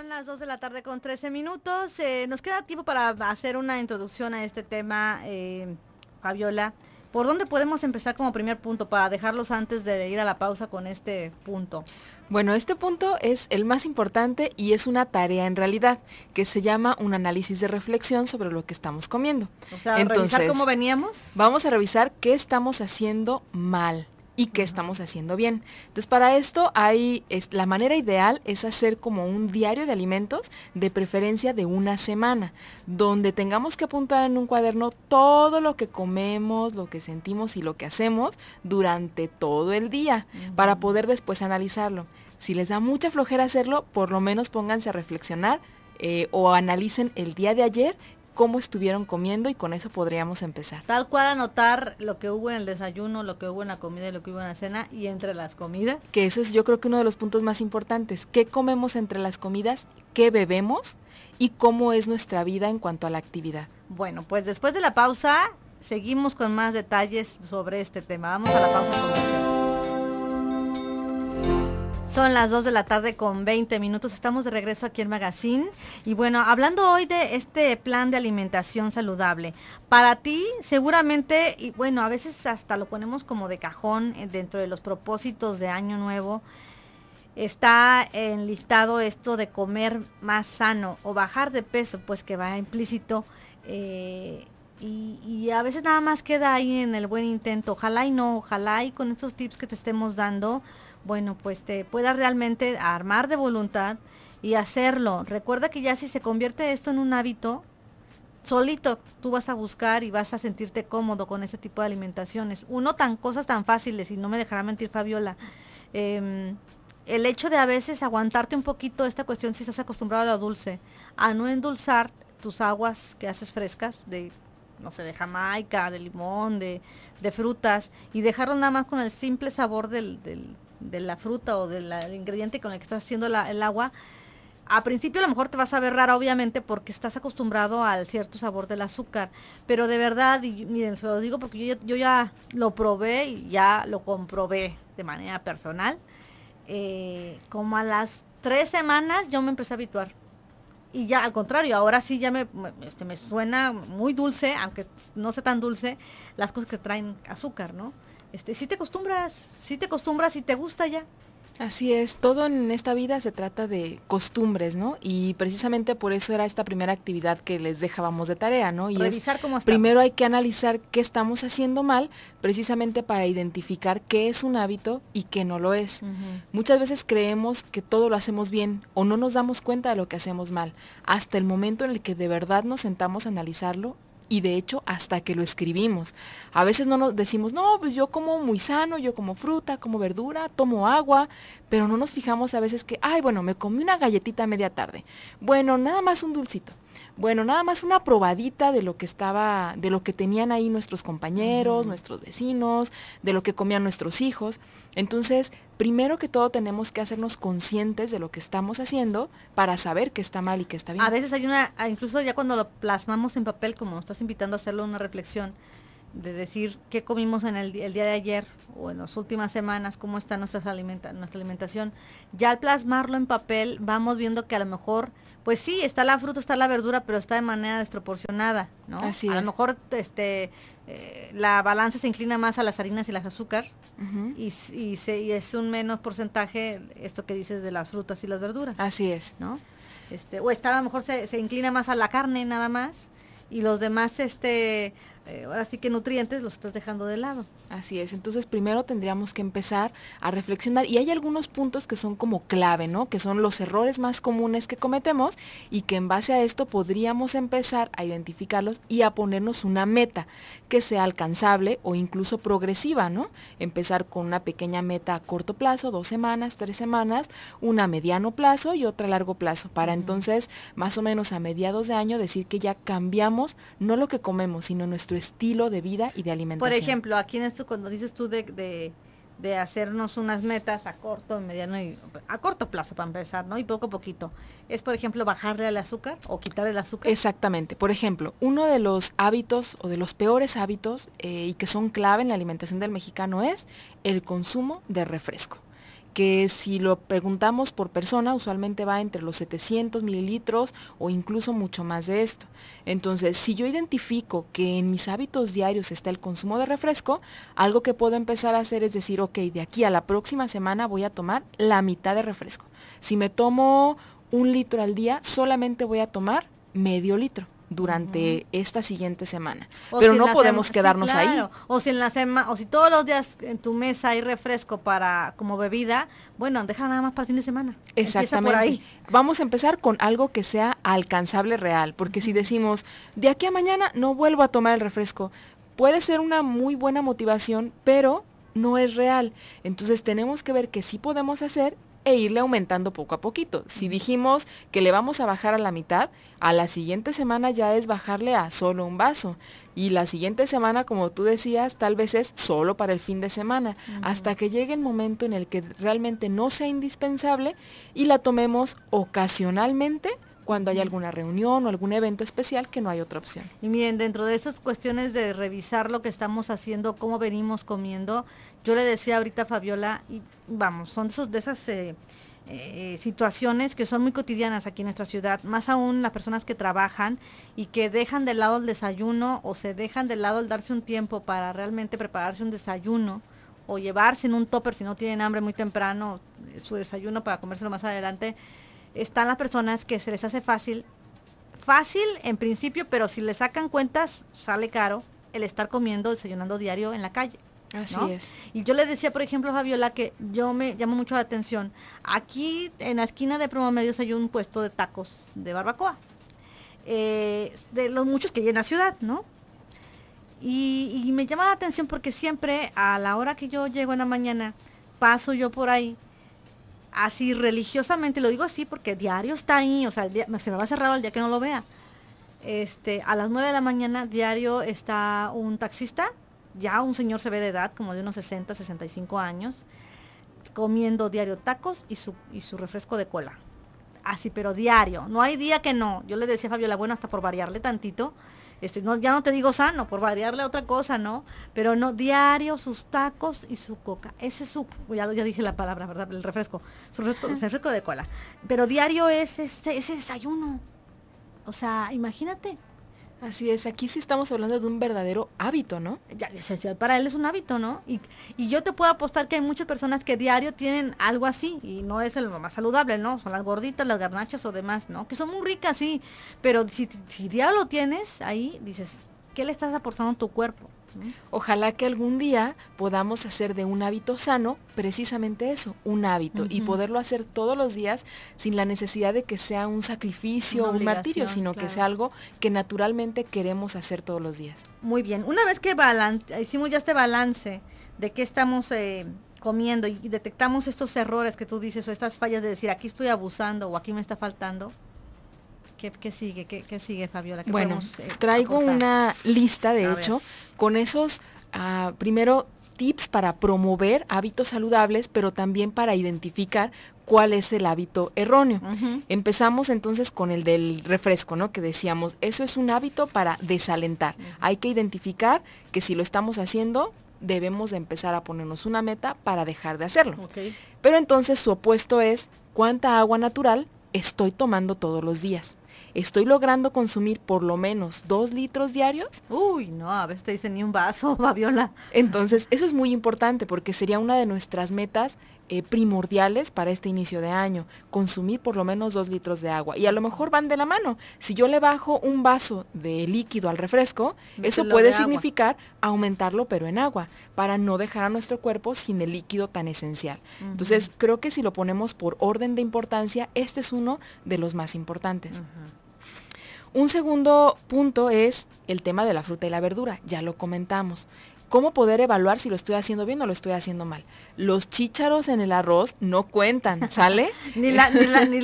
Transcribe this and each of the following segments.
Son las 2 de la tarde con 13 minutos. Eh, nos queda tiempo para hacer una introducción a este tema, eh, Fabiola. ¿Por dónde podemos empezar como primer punto para dejarlos antes de ir a la pausa con este punto? Bueno, este punto es el más importante y es una tarea en realidad que se llama un análisis de reflexión sobre lo que estamos comiendo. O sea, Entonces, revisar cómo veníamos. Vamos a revisar qué estamos haciendo mal y qué estamos haciendo bien. Entonces, para esto hay es, la manera ideal es hacer como un diario de alimentos, de preferencia de una semana, donde tengamos que apuntar en un cuaderno todo lo que comemos, lo que sentimos y lo que hacemos durante todo el día, para poder después analizarlo. Si les da mucha flojera hacerlo, por lo menos pónganse a reflexionar eh, o analicen el día de ayer cómo estuvieron comiendo y con eso podríamos empezar. Tal cual anotar lo que hubo en el desayuno, lo que hubo en la comida y lo que hubo en la cena y entre las comidas. Que eso es yo creo que uno de los puntos más importantes. ¿Qué comemos entre las comidas? ¿Qué bebemos? ¿Y cómo es nuestra vida en cuanto a la actividad? Bueno, pues después de la pausa seguimos con más detalles sobre este tema. Vamos a la pausa comercial. Son las 2 de la tarde con 20 minutos. Estamos de regreso aquí en Magazine. Y bueno, hablando hoy de este plan de alimentación saludable, para ti seguramente, y bueno, a veces hasta lo ponemos como de cajón eh, dentro de los propósitos de Año Nuevo, está enlistado esto de comer más sano o bajar de peso, pues que va implícito. Eh, y, y, a veces nada más queda ahí en el buen intento. Ojalá y no, ojalá y con estos tips que te estemos dando bueno, pues te puedas realmente armar de voluntad y hacerlo. Recuerda que ya si se convierte esto en un hábito, solito tú vas a buscar y vas a sentirte cómodo con ese tipo de alimentaciones. Uno tan cosas tan fáciles, y no me dejará mentir Fabiola, em, el hecho de a veces aguantarte un poquito esta cuestión si estás acostumbrado a lo dulce, a no endulzar tus aguas que haces frescas de no sé, de jamaica, de limón, de, de frutas, y dejarlo nada más con el simple sabor del de la fruta o del ingrediente con el que estás haciendo el agua, a principio a lo mejor te vas a ver rara, obviamente, porque estás acostumbrado al cierto sabor del azúcar. Pero de verdad, y, miren, se lo digo porque yo, ya lo probé y ya lo comprobé de manera personal. Eh, como a las tres semanas yo me empecé a habituar. Y ya, al contrario, ahora sí ya me, este, me suena muy dulce, aunque no sea tan dulce, las cosas que traen azúcar, ¿no? si este, te acostumbras, si te acostumbras y te gusta ya. Así es, todo en esta vida se trata de costumbres, ¿no? Y precisamente por eso era esta primera actividad que les dejábamos de tarea, ¿no? Y es, Primero hay que analizar qué estamos haciendo mal, precisamente para identificar qué es un hábito y qué no lo es. Muchas veces creemos que todo lo hacemos bien o no nos damos cuenta de lo que hacemos mal, hasta el momento en el que de verdad nos sentamos a analizarlo y de hecho hasta que lo escribimos. A veces no nos decimos, no, pues yo como muy sano, yo como fruta, como verdura, tomo agua, pero no nos fijamos a veces que, ay, bueno, me comí una galletita a media tarde. Bueno, nada más un dulcito. Bueno, nada más una probadita de lo que estaba, de lo que tenían ahí nuestros compañeros, nuestros vecinos, de lo que comían nuestros hijos. Entonces, primero que todo tenemos que hacernos conscientes de lo que estamos haciendo para saber qué está mal y qué está bien. A veces hay una, ah, incluso ya cuando lo plasmamos en papel, como nos estás invitando a hacerlo una reflexión, de decir qué comimos en el, día de ayer o en las últimas semanas, cómo está nuestra, nuestra alimentación. Ya al plasmarlo en papel vamos viendo que a lo mejor, pues sí, está la fruta, está la verdura, pero está de manera desproporcionada, ¿no? Así es. A lo mejor este, eh, la balanza se inclina más a las harinas y las azúcar y, y, se, y, es un menos porcentaje esto que dices de las frutas y las verduras. Así es. ¿no? Este, o está a lo mejor se, se inclina más a la carne nada más y los demás este Así eh, ahora sí que nutrientes los estás dejando de lado. Así es, entonces primero tendríamos que empezar a reflexionar y hay algunos puntos que son como clave, ¿no? Que son los errores más comunes que cometemos y que en base a esto podríamos empezar a identificarlos y a ponernos una meta que sea alcanzable o incluso progresiva, ¿no? Empezar con una pequeña meta a corto plazo, dos semanas, tres semanas, una a mediano plazo y otra a largo plazo, para entonces más o menos a mediados de año decir que ya cambiamos no lo que comemos, sino nuestro estilo de vida y de alimentación. Por ejemplo, aquí en esto cuando dices tú de, hacernos unas metas a corto, mediano y a corto plazo para empezar, ¿no? Y poco a poquito. Es, por ejemplo, bajarle al azúcar o quitarle el azúcar. Exactamente. Por ejemplo, uno de los hábitos o de los peores hábitos eh, y que son clave en la alimentación del mexicano es el consumo de refresco que si lo preguntamos por persona, usualmente va entre los 700 mililitros o incluso mucho más de esto. Entonces, si yo identifico que en mis hábitos diarios está el consumo de refresco, algo que puedo empezar a hacer es decir, ok, de aquí a la próxima semana voy a tomar la mitad de refresco. Si me tomo un litro al día, solamente voy a tomar medio litro durante esta siguiente semana. Pero no podemos quedarnos ahí. O si en la o si todos los días en tu mesa hay refresco para como bebida, bueno, deja nada más para el fin de semana. Exactamente. Vamos a empezar con algo que sea alcanzable real, porque si decimos, de aquí a mañana no vuelvo a tomar el refresco, puede ser una muy buena motivación, pero no es real. Entonces tenemos que ver qué sí podemos hacer e irle aumentando poco a poquito. Si dijimos que le vamos a bajar a la mitad, a la siguiente semana ya es bajarle a solo un vaso. Y la siguiente semana, como tú decías, tal vez es solo para el fin de semana, hasta que llegue el momento en el que realmente no sea indispensable y la tomemos ocasionalmente cuando hay alguna reunión o algún evento especial que no hay otra opción. Y miren, dentro de esas cuestiones de revisar lo que estamos haciendo, cómo venimos comiendo, yo le decía ahorita a Fabiola, y vamos, son de esas eh, eh, situaciones que son muy cotidianas aquí en nuestra ciudad, más aún las personas que trabajan y que dejan de lado el desayuno o se dejan de lado el darse un tiempo para realmente prepararse un desayuno o llevarse en un topper si no tienen hambre muy temprano su desayuno para comérselo más adelante. Están las personas que se les hace fácil, fácil en principio, pero si le sacan cuentas sale caro el estar comiendo, desayunando diario en la calle. Así es. Y yo le decía, por ejemplo, a Fabiola, que yo me llamo mucho la atención. Aquí en la esquina de Promomedios hay un puesto de tacos de barbacoa. Eh, de los muchos que hay en la ciudad, ¿no? Y, me llama la atención porque siempre a la hora que yo llego en la mañana, paso yo por ahí, así religiosamente, lo digo así porque diario está ahí, o sea, día, se me va a cerrar el día que no lo vea. Este, a las 9 de la mañana diario está un taxista ya un señor se ve de edad, como de unos 60, 65 años, comiendo diario tacos y su, y su refresco de cola. Así, pero diario. No hay día que no. Yo le decía a Fabiola, bueno, hasta por variarle tantito. Este, no, ya no te digo sano, por variarle otra cosa, ¿no? Pero no, diario sus tacos y su coca. Ese es su, ya, dije la palabra, ¿verdad? El refresco, su refresco, de cola. Pero diario es ese desayuno. O sea, imagínate, Así es, aquí sí estamos hablando de un verdadero hábito, ¿no? Ya, para él es un hábito, ¿no? Y, y, yo te puedo apostar que hay muchas personas que diario tienen algo así y no es el más saludable, ¿no? Son las gorditas, las garnachas o demás, ¿no? Que son muy ricas, sí, pero si, si diario lo tienes ahí, dices, ¿qué le estás aportando a tu cuerpo? Ojalá que algún día podamos hacer de un hábito sano precisamente eso, un hábito, y poderlo hacer todos los días sin la necesidad de que sea un sacrificio o un martirio, sino que sea algo que naturalmente queremos hacer todos los días. Muy bien, una vez que hicimos ya este balance de qué estamos eh, comiendo y detectamos estos errores que tú dices o estas fallas de decir aquí estoy abusando o aquí me está faltando, ¿Qué, sigue? sigue, Fabiola? bueno, eh, traigo una lista, de hecho, con esos, ah, primero, tips para promover hábitos saludables, pero también para identificar cuál es el hábito erróneo. Empezamos entonces con el del refresco, ¿no? Que decíamos, eso es un hábito para desalentar. Hay que identificar que si lo estamos haciendo, debemos empezar a ponernos una meta para dejar de hacerlo. Pero entonces su opuesto es cuánta agua natural estoy tomando todos los días estoy logrando consumir por lo menos dos litros diarios. Uy, no, a veces te dicen ni un vaso, Fabiola. Entonces, eso es muy importante porque sería una de nuestras metas eh, primordiales para este inicio de año, consumir por lo menos dos litros de agua. Y a lo mejor van de la mano. Si yo le bajo un vaso de líquido al refresco, eso puede significar aumentarlo pero en agua, para no dejar a nuestro cuerpo sin el líquido tan esencial. Entonces, creo que si lo ponemos por orden de importancia, este es uno de los más importantes. Un segundo punto es el tema de la fruta y la verdura, ya lo comentamos. ¿Cómo poder evaluar si lo estoy haciendo bien o lo estoy haciendo mal? Los chícharos en el arroz no cuentan, ¿sale? ni la, ni la, ni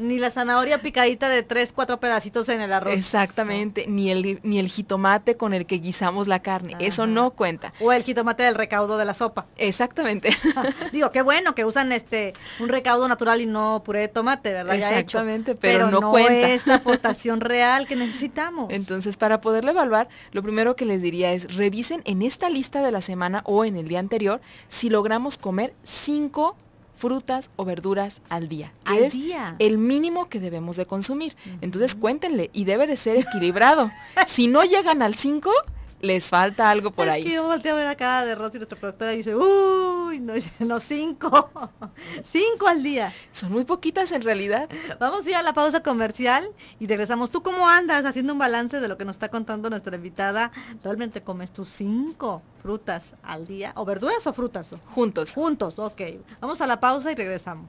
ni la zanahoria picadita de tres, cuatro pedacitos en el arroz. Exactamente, ni, el, ni el jitomate con el que guisamos la carne, eso no cuenta. O el jitomate del recaudo de la sopa. Exactamente. Digo, qué bueno que usan este un recaudo natural y no puré de tomate, ¿verdad? Exactamente, Pero, pero, no, es la aportación real que necesitamos. Entonces, para poderlo evaluar, lo primero que les diría es, revisen en esta lista de la semana o en el día anterior si logramos comer cinco frutas o verduras al día. Que es El mínimo que debemos de consumir. Entonces cuéntenle y debe de ser equilibrado. si no llegan al 5, les falta algo por ahí. Aquí yo volteo a ver acá de Rosy, nuestra productora, dice, uy, no, no, cinco, cinco al día. Son muy poquitas en realidad. Vamos a ir a la pausa comercial y regresamos. ¿Tú cómo andas haciendo un balance de lo que nos está contando nuestra invitada? ¿Realmente comes tus cinco frutas al día? ¿O verduras o frutas? Juntos. Juntos, ok. Vamos a la pausa y regresamos.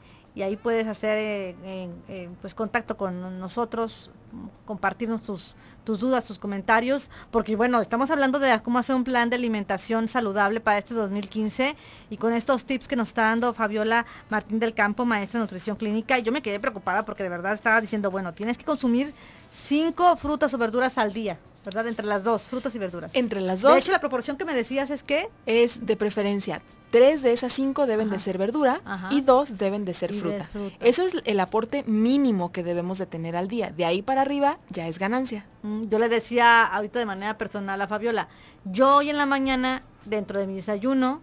y ahí puedes hacer eh, pues, contacto con nosotros, compartirnos tus, tus dudas, tus comentarios, porque bueno, estamos hablando de cómo hacer un plan de alimentación saludable para este 2015 y con estos tips que nos está dando Fabiola Martín del Campo, maestra de nutrición clínica, yo me quedé preocupada porque de verdad estaba diciendo, bueno, tienes que consumir cinco frutas o verduras al día. ¿verdad? Entre las dos, frutas y verduras. Entre las dos. De hecho, la proporción que me decías es que... Es de preferencia. Tres de esas cinco deben de ser verdura y dos deben de ser fruta. Eso es el aporte mínimo que debemos de tener al día. De ahí para arriba ya es ganancia. Mm, yo le decía ahorita de manera personal a Fabiola, yo hoy en la mañana, dentro de mi desayuno,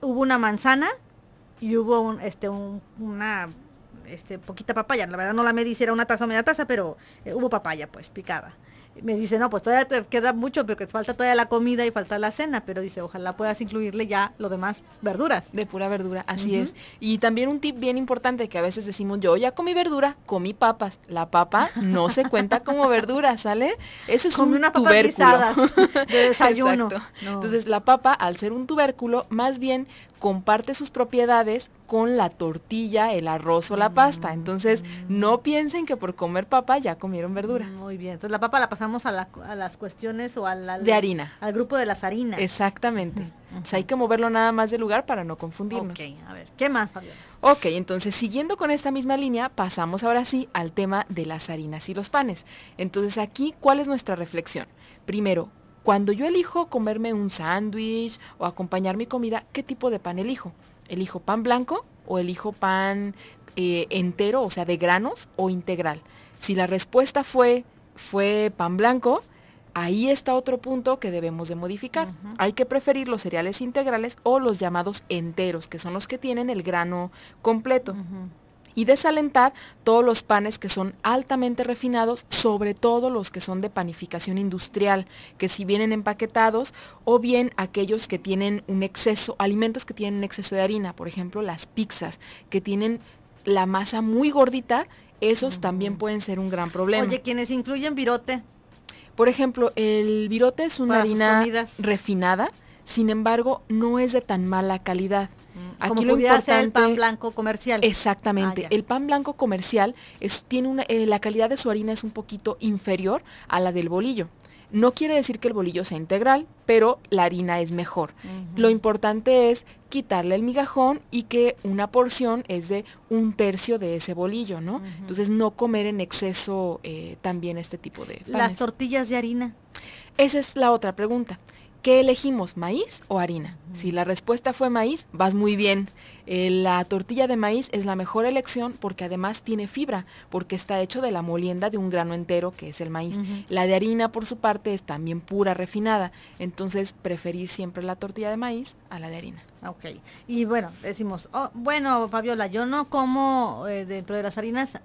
hubo una manzana y hubo este, una este, poquita papaya. La verdad no la medí si era una taza o media taza, pero eh, hubo papaya pues picada me dice, no, pues todavía te queda mucho porque falta todavía la comida y falta la cena, pero dice, ojalá puedas incluirle ya lo demás, verduras. De pura verdura, así es. Y también un tip bien importante que a veces decimos, yo ya comí verdura, comí papas. La papa no se cuenta como verdura, ¿sale? Eso es un una tubérculo. de desayuno. Entonces la papa, al ser un tubérculo, más bien comparte sus propiedades con la tortilla, el arroz o la pasta. Mm. Entonces, no piensen que por comer papa ya comieron verdura. Muy bien. Entonces, la papa la pasamos a, las cuestiones o a la, de harina. Al grupo de las harinas. Exactamente. hay que moverlo nada más de lugar para no confundirnos. Ok, a ver, ¿qué más, Fabián? Ok, entonces siguiendo con esta misma línea, pasamos ahora sí al tema de las harinas y los panes. Entonces aquí, ¿cuál es nuestra reflexión? Primero, cuando yo elijo comerme un sándwich o acompañar mi comida, ¿qué tipo de pan elijo? ¿Elijo pan blanco o elijo pan eh, entero, o sea, de granos o integral? Si la respuesta fue, fue pan blanco, ahí está otro punto que debemos de modificar. Hay que preferir los cereales integrales o los llamados enteros, que son los que tienen el grano completo y desalentar todos los panes que son altamente refinados, sobre todo los que son de panificación industrial, que si vienen empaquetados o bien aquellos que tienen un exceso, alimentos que tienen un exceso de harina, por ejemplo las pizzas, que tienen la masa muy gordita, esos también pueden ser un gran problema. Oye, quienes incluyen virote. Por ejemplo, el virote es una harina refinada, sin embargo, no es de tan mala calidad. Mm. Aquí ah, el pan blanco comercial. Exactamente. el pan blanco comercial tiene eh, la calidad de su harina es un poquito inferior a la del bolillo. No quiere decir que el bolillo sea integral, pero la harina es mejor. Lo importante es quitarle el migajón y que una porción es de un tercio de ese bolillo, ¿no? Entonces no comer en exceso eh, también este tipo de... Las tortillas de harina. Esa es la otra pregunta. ¿Qué elegimos, maíz o harina? Si la respuesta fue maíz, vas muy bien. Eh, la tortilla de maíz es la mejor elección porque además tiene fibra, porque está hecho de la molienda de un grano entero que es el maíz. La de harina, por su parte, es también pura, refinada. Entonces, preferir siempre la tortilla de maíz a la de harina. Ok. Y bueno, decimos, oh, bueno, Fabiola, yo no como eh, dentro de las harinas,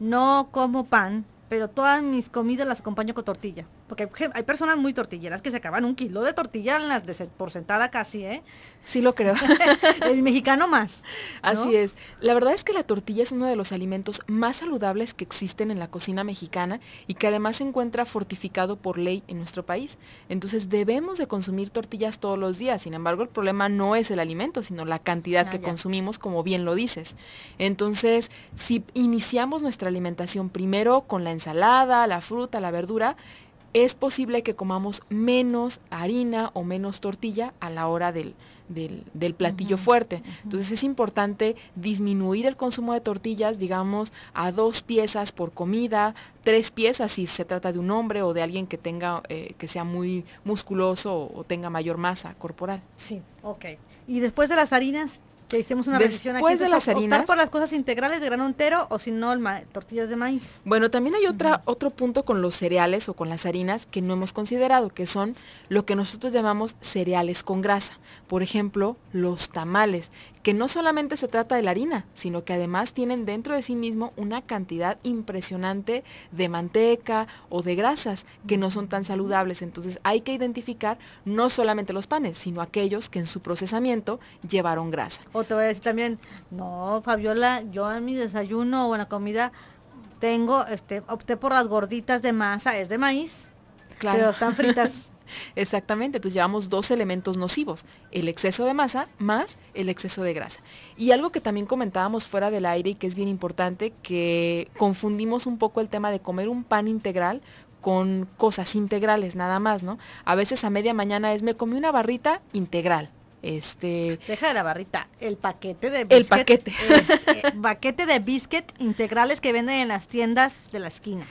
no como pan, pero todas mis comidas las acompaño con tortilla. Porque hay personas muy tortilleras que se acaban un kilo de tortilla de, por sentada casi, ¿eh? Sí lo creo. el mexicano más. Así es. La verdad es que la tortilla es uno de los alimentos más saludables que existen en la cocina mexicana y que además se encuentra fortificado por ley en nuestro país. Entonces debemos de consumir tortillas todos los días. Sin embargo, el problema no es el alimento, sino la cantidad ah, que consumimos, como bien lo dices. Entonces, si iniciamos nuestra alimentación primero con la ensalada, la fruta, la verdura, es posible que comamos menos harina o menos tortilla a la hora del, platillo fuerte. Entonces es importante disminuir el consumo de tortillas, digamos, a dos piezas por comida, tres piezas si se trata de un hombre o de alguien que tenga, eh, que sea muy musculoso o, o tenga mayor masa corporal. Sí, ok. ¿Y después de las harinas, hicimos una Después aquí, de las harinas, optar por las cosas integrales de grano entero o si no, tortillas de maíz. Bueno, también hay otra, otro punto con los cereales o con las harinas que no hemos considerado, que son lo que nosotros llamamos cereales con grasa. Por ejemplo, los tamales, que no solamente se trata de la harina, sino que además tienen dentro de sí mismo una cantidad impresionante de manteca o de grasas que no son tan saludables. Entonces hay que identificar no solamente los panes, sino aquellos que en su procesamiento llevaron grasa. O te voy a decir también, no, Fabiola, yo en mi desayuno o en la comida tengo, este, opté por las gorditas de masa, es de maíz, claro. pero están fritas. Exactamente, entonces llevamos dos elementos nocivos, el exceso de masa más el exceso de grasa. Y algo que también comentábamos fuera del aire y que es bien importante, que confundimos un poco el tema de comer un pan integral con cosas integrales nada más, ¿no? A veces a media mañana es me comí una barrita integral. Este Deja de la barrita, el paquete de El paquete. Eh, paquete de biscuit integrales que venden en las tiendas de la esquina.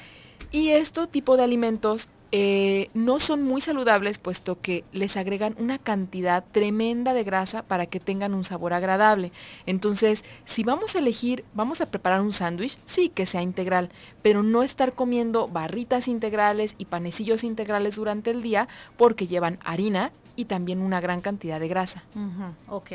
Y esto tipo de alimentos eh, no son muy saludables puesto que les agregan una cantidad tremenda de grasa para que tengan un sabor agradable. Entonces, si vamos a elegir, vamos a preparar un sándwich, sí que sea integral, pero no estar comiendo barritas integrales y panecillos integrales durante el día porque llevan harina y también una gran cantidad de grasa. ok.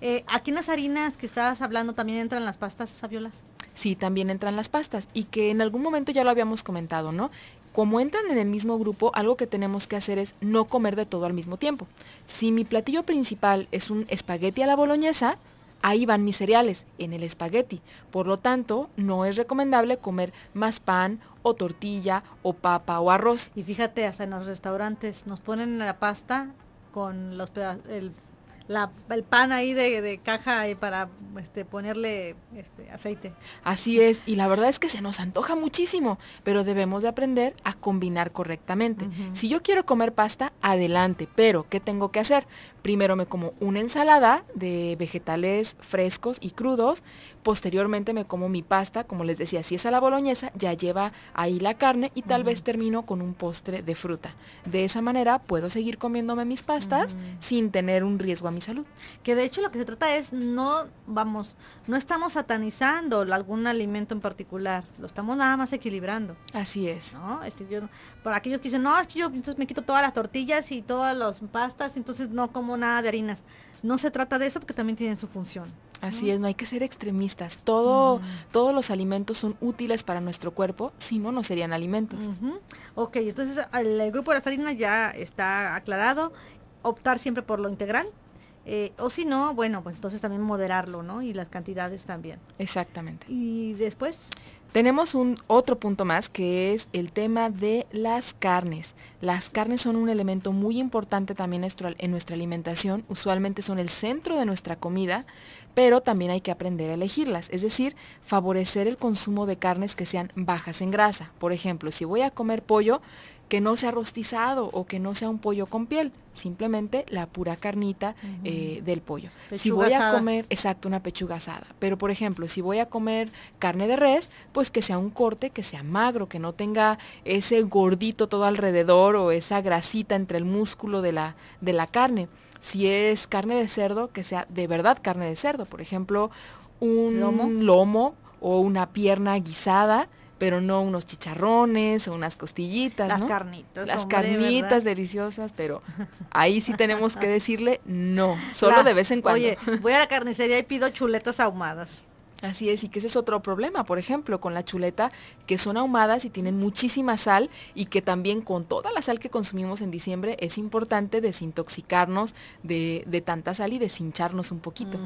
Eh, ¿Aquí en las harinas que estabas hablando también entran las pastas, Fabiola? sí también entran las pastas y que en algún momento ya lo habíamos comentado, ¿no? como entran en el mismo grupo, algo que tenemos que hacer es no comer de todo al mismo tiempo. Si mi platillo principal es un espagueti a la boloñesa, ahí van mis cereales, en el espagueti. Por lo tanto, no es recomendable comer más pan o tortilla o papa o arroz. Y fíjate, hasta en los restaurantes nos ponen la pasta con los pedazos, el pan ahí de, caja eh, para este, ponerle este, aceite. Así es, y la verdad es que se nos antoja muchísimo, pero debemos de aprender a combinar correctamente. Si yo quiero comer pasta, adelante, pero ¿qué tengo que hacer? Primero me como una ensalada de vegetales frescos y crudos, posteriormente me como mi pasta, como les decía, si es a la boloñesa, ya lleva ahí la carne y tal vez termino con un postre de fruta. De esa manera puedo seguir comiéndome mis pastas sin tener un riesgo a mi salud. Que de hecho lo que se trata es no, vamos, no estamos satanizando algún alimento en particular, lo estamos nada más equilibrando. Así es. ¿no? para aquellos que dicen, no, es que yo entonces me quito todas las tortillas y todas las pastas, entonces no como nada de harinas. No se trata de eso porque también tienen su función. Así es, no hay que ser extremistas. Todo, mm. Todos los alimentos son útiles para nuestro cuerpo, si no, no serían alimentos. Ok, entonces el, el, grupo de las harinas ya está aclarado. Optar siempre por lo integral, eh, o si no, bueno, pues entonces también moderarlo, ¿no? Y las cantidades también. Exactamente. Y después... Tenemos un otro punto más que es el tema de las carnes. Las carnes son un elemento muy importante también en nuestra alimentación. Usualmente son el centro de nuestra comida, pero también hay que aprender a elegirlas. Es decir, favorecer el consumo de carnes que sean bajas en grasa. Por ejemplo, si voy a comer pollo, que no sea rostizado o que no sea un pollo con piel, simplemente la pura carnita eh, del pollo. si voy a comer, exacto, una pechuga asada. Pero por ejemplo, si voy a comer carne de res, pues que sea un corte que sea magro, que no tenga ese gordito todo alrededor o esa grasita entre el músculo de la, de la carne. Si es carne de cerdo, que sea de verdad carne de cerdo. Por ejemplo, un lomo o una pierna guisada pero no unos chicharrones o unas costillitas. Las carnitas. Las carnitas deliciosas, pero ahí sí tenemos que decirle no, solo de vez en cuando. Oye, voy a la carnicería y pido chuletas ahumadas. Así es, y que ese es otro problema, por ejemplo, con la chuleta, que son ahumadas y tienen muchísima sal y que también con toda la sal que consumimos en diciembre es importante desintoxicarnos de, tanta sal y deshincharnos un poquito.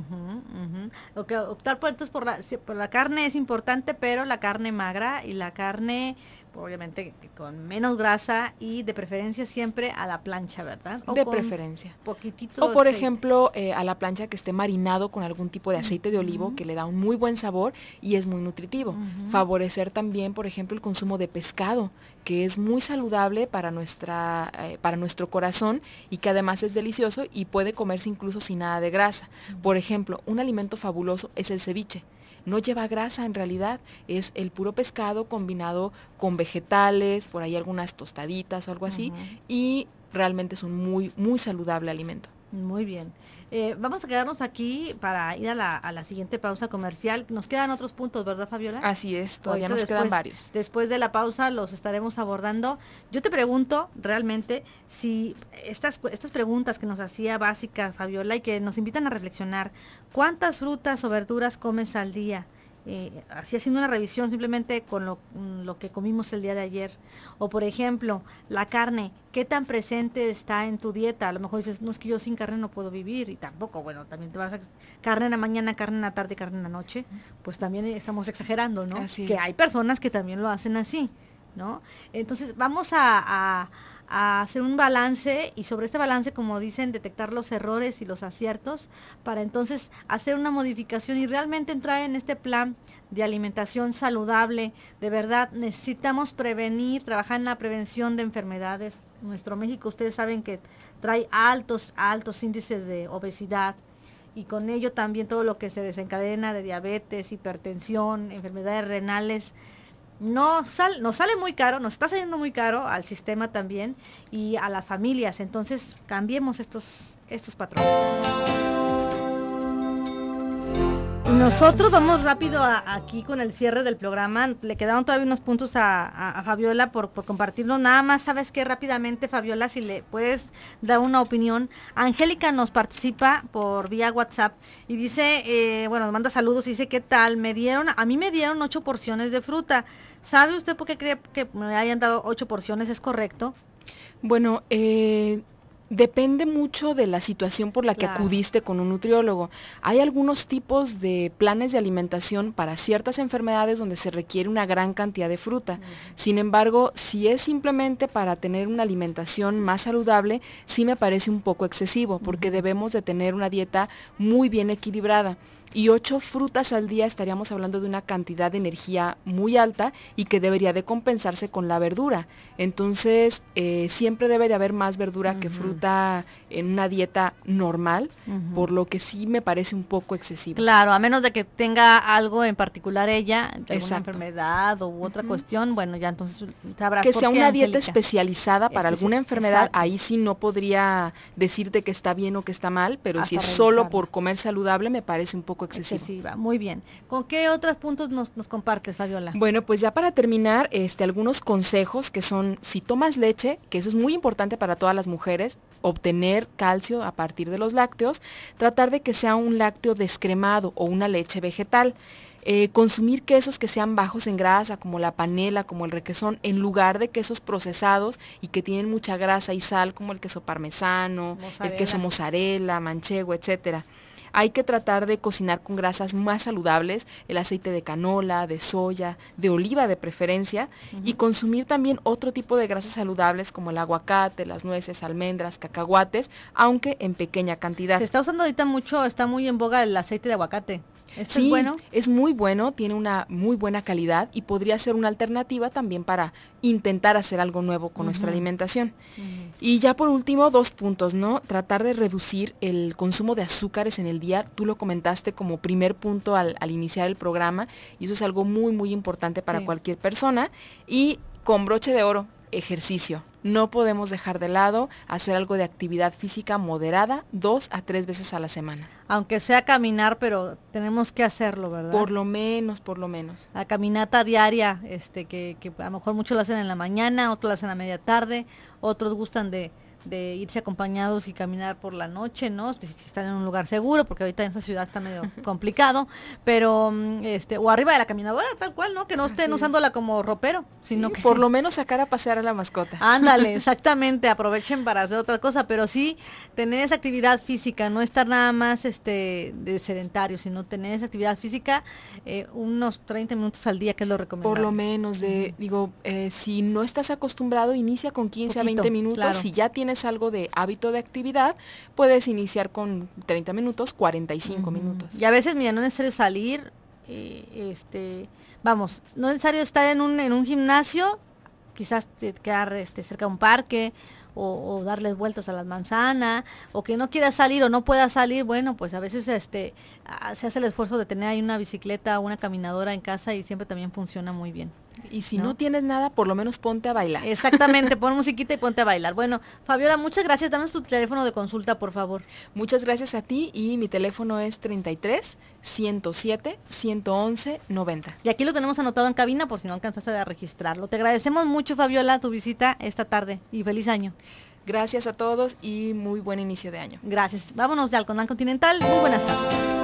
optar por, por por la carne es importante, pero la carne magra y la carne obviamente con menos grasa y de preferencia siempre a la plancha, ¿verdad? O de preferencia. Poquitito. O por ejemplo eh, a la plancha que esté marinado con algún tipo de aceite de olivo que le da un muy buen sabor y es muy nutritivo. Favorecer también, por ejemplo, el consumo de pescado que es muy saludable para nuestra eh, para nuestro corazón y que además es delicioso y puede comerse incluso sin nada de grasa. Por ejemplo, un alimento fabuloso es el ceviche. No lleva grasa en realidad, es el puro pescado combinado con vegetales, por ahí algunas tostaditas o algo así, y realmente es un muy, muy saludable alimento. Muy bien. Eh, vamos a quedarnos aquí para ir a la, siguiente pausa comercial. Nos quedan otros puntos, ¿verdad, Fabiola? Así es, todavía nos quedan varios. Después de la pausa los estaremos abordando. Yo te pregunto realmente si estas, estas preguntas que nos hacía básica, Fabiola, y que nos invitan a reflexionar, ¿cuántas frutas o verduras comes al día? Eh, así haciendo una revisión simplemente con lo, que comimos el día de ayer. O por ejemplo, la carne, ¿qué tan presente está en tu dieta? A lo mejor dices, no es que yo sin carne no puedo vivir y tampoco, bueno, también te vas a carne en la mañana, carne en la tarde, carne en la noche, pues también estamos exagerando, ¿no? Así que hay personas que también lo hacen así, ¿no? Entonces vamos a a hacer un balance y sobre este balance, como dicen, detectar los errores y los aciertos para entonces hacer una modificación y realmente entrar en este plan de alimentación saludable. De verdad, necesitamos prevenir, trabajar en la prevención de enfermedades. nuestro México, ustedes saben que trae altos, altos índices de obesidad y con ello también todo lo que se desencadena de diabetes, hipertensión, enfermedades renales no nos sale muy caro, nos está saliendo muy caro al sistema también y a las familias. Entonces cambiemos estos, estos patrones. Nosotros vamos rápido aquí con el cierre del programa. Le quedaron todavía unos puntos a, Fabiola por, compartirlo. Nada más, sabes qué? rápidamente, Fabiola, si le puedes dar una opinión. Angélica nos participa por vía WhatsApp y dice, eh, bueno, nos manda saludos dice, ¿qué tal? Me dieron, a mí me dieron ocho porciones de fruta. ¿Sabe usted por qué cree que me hayan dado ocho porciones? ¿Es correcto? Bueno, eh, Depende mucho de la situación por la que acudiste con un nutriólogo. Hay algunos tipos de planes de alimentación para ciertas enfermedades donde se requiere una gran cantidad de fruta. Sin embargo, si es simplemente para tener una alimentación más saludable, sí me parece un poco excesivo porque debemos de tener una dieta muy bien equilibrada y ocho frutas al día estaríamos hablando de una cantidad de energía muy alta y que debería de compensarse con la verdura. Entonces, eh, siempre debe de haber más verdura que fruta en una dieta normal, por lo que sí me parece un poco excesivo. Claro, a menos de que tenga algo en particular ella, alguna enfermedad u otra cuestión, bueno, ya entonces habrá Que Que sea una dieta especializada para alguna enfermedad, ahí sí no podría decirte que está bien o que está mal, pero si es solo por comer saludable me parece un poco excesiva. Muy bien. ¿Con qué otros puntos nos, compartes, Fabiola? Bueno, pues ya para terminar, este, algunos consejos que son, si tomas leche, que eso es muy importante para todas las mujeres, obtener calcio a partir de los lácteos, tratar de que sea un lácteo descremado o una leche vegetal. Eh, consumir quesos que sean bajos en grasa, como la panela, como el requesón, en lugar de quesos procesados y que tienen mucha grasa y sal, como el queso parmesano, el queso mozzarella, manchego, etcétera. Hay que tratar de cocinar con grasas más saludables, el aceite de canola, de soya, de oliva de preferencia, y consumir también otro tipo de grasas saludables como el aguacate, las nueces, almendras, cacahuates, aunque en pequeña cantidad. Se está usando ahorita mucho, está muy en boga el aceite de aguacate sí, es muy bueno, tiene una muy buena calidad y podría ser una alternativa también para intentar hacer algo nuevo con nuestra alimentación. Y ya por último, dos puntos, ¿no? Tratar de reducir el consumo de azúcares en el día. Tú lo comentaste como primer punto al, iniciar el programa y eso es algo muy, muy importante para cualquier persona. Y con broche de oro, ejercicio no podemos dejar de lado hacer algo de actividad física moderada dos a tres veces a la semana. Aunque sea caminar, pero tenemos que hacerlo, ¿verdad? Por lo menos, por lo menos. La caminata diaria, este, que, que a lo mejor muchos la hacen en la mañana, otros la hacen a media tarde, otros gustan de de irse acompañados y caminar por la noche, ¿no? Pues, si están en un lugar seguro, porque ahorita en esta ciudad está medio complicado, pero mm, este, o arriba de la caminadora, tal cual, ¿no? Que no estén usándola como ropero, sino que. Por lo menos sacar a pasear a la mascota. Ándale, exactamente, aprovechen para hacer otra cosa, pero sí tener esa actividad física, no estar nada más este de sedentario, sino tener esa actividad física eh, unos 30 minutos al día, que es lo recomendable. Por lo menos de, digo, eh, si no estás acostumbrado, inicia con 15 a 20 minutos, si ya tienes algo de hábito de actividad, puedes iniciar con 30 minutos, 45 minutos. Y a veces, mira, no es necesario salir, eh, este, vamos, no es necesario estar en un, en un gimnasio, quizás quedar este, cerca de un parque o, darles vueltas a las manzanas, o que no quieras salir o no pueda salir, bueno, pues a veces este, se hace el esfuerzo de tener ahí una bicicleta o una caminadora en casa y siempre también funciona muy bien. Y si ¿no? tienes nada, por lo menos ponte a bailar. Exactamente, pon musiquita y ponte a bailar. Bueno, Fabiola, muchas gracias. dame tu teléfono de consulta, por favor. Muchas gracias a ti y mi teléfono es 33 107 111 90. Y aquí lo tenemos anotado en cabina por si no alcanzaste a registrarlo. Te agradecemos mucho, Fabiola, tu visita esta tarde y feliz año. Gracias a todos y muy buen inicio de año. Gracias. Vámonos de Alcondán Continental. Muy buenas tardes.